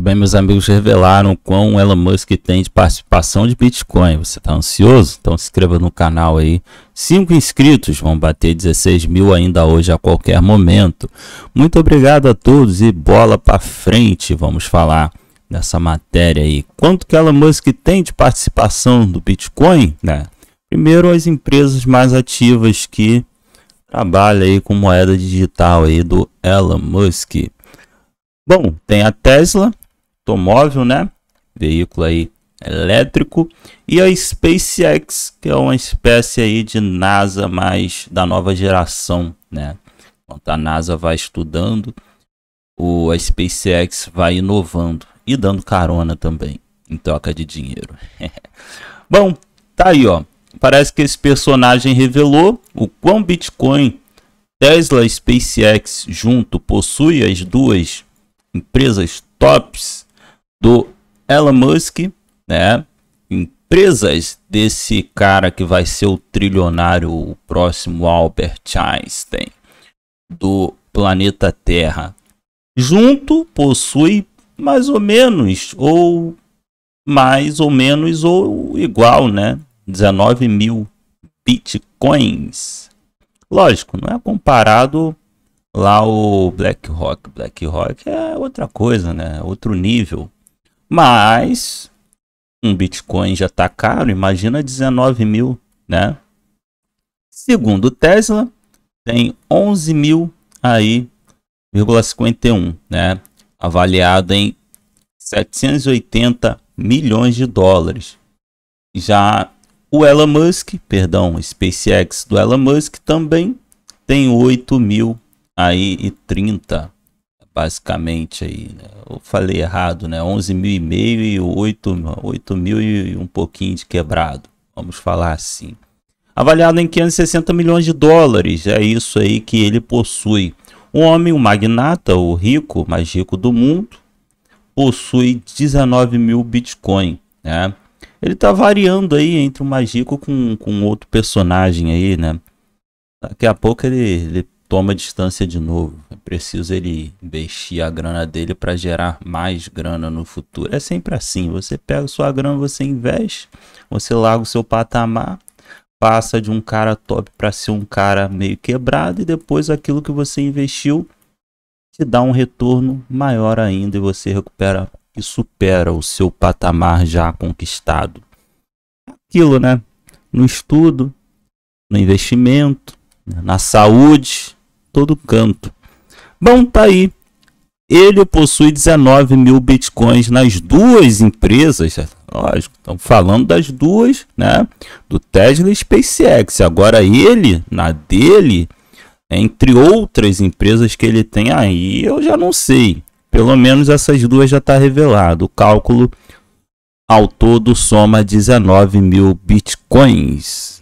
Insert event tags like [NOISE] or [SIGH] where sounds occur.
Tudo bem, meus amigos revelaram quão Elon Musk tem de participação de Bitcoin. Você está ansioso? Então se inscreva no canal aí. Cinco inscritos vão bater 16 mil ainda hoje a qualquer momento. Muito obrigado a todos e bola para frente. Vamos falar dessa matéria aí. Quanto que Elon Musk tem de participação do Bitcoin? Né? Primeiro, as empresas mais ativas que trabalham aí com moeda digital aí do Elon Musk. Bom, tem a Tesla, automóvel, né? Veículo aí elétrico e a SpaceX, que é uma espécie aí de NASA mais da nova geração, né? Enquanto a NASA vai estudando, o a SpaceX vai inovando e dando carona também em troca de dinheiro. [LAUGHS] Bom, tá aí, ó. Parece que esse personagem revelou o quão Bitcoin, Tesla e SpaceX junto possui as duas empresas tops do Elon Musk, né? Empresas desse cara que vai ser o trilionário, o próximo Albert Einstein do planeta Terra. Junto possui mais ou menos, ou mais ou menos, ou igual, né? 19 mil bitcoins. Lógico, não é comparado lá o BlackRock. BlackRock é outra coisa, né? Outro nível. Mas um Bitcoin já está caro, imagina 19 mil, né? Segundo o Tesla, tem 11 mil aí, 51, né? Avaliado em 780 milhões de dólares. Já o Elon Musk, perdão, o SpaceX do Elon Musk também tem 8 mil aí e 30, basicamente aí. Né? Eu falei errado, né? 11 mil e meio e 8, 8 mil e um pouquinho de quebrado, vamos falar assim. Avaliado em 560 milhões de dólares, é isso aí que ele possui. O homem, o magnata, o rico, mais rico do mundo, possui 19 mil Bitcoin, né? Ele tá variando aí entre o rico com, com outro personagem aí, né? Daqui a pouco ele, ele toma distância de novo. É preciso ele investir a grana dele para gerar mais grana no futuro. É sempre assim. Você pega sua grana, você investe, você larga o seu patamar, passa de um cara top para ser um cara meio quebrado e depois aquilo que você investiu te dá um retorno maior ainda e você recupera e supera o seu patamar já conquistado. Aquilo, né? No estudo, no investimento, na saúde, todo canto. Bom, tá aí. Ele possui 19 mil bitcoins nas duas empresas. Lógico, estamos falando das duas, né? Do Tesla e SpaceX. Agora ele, na dele, entre outras empresas que ele tem aí, eu já não sei. Pelo menos essas duas já está revelado. O cálculo ao todo soma 19 mil bitcoins.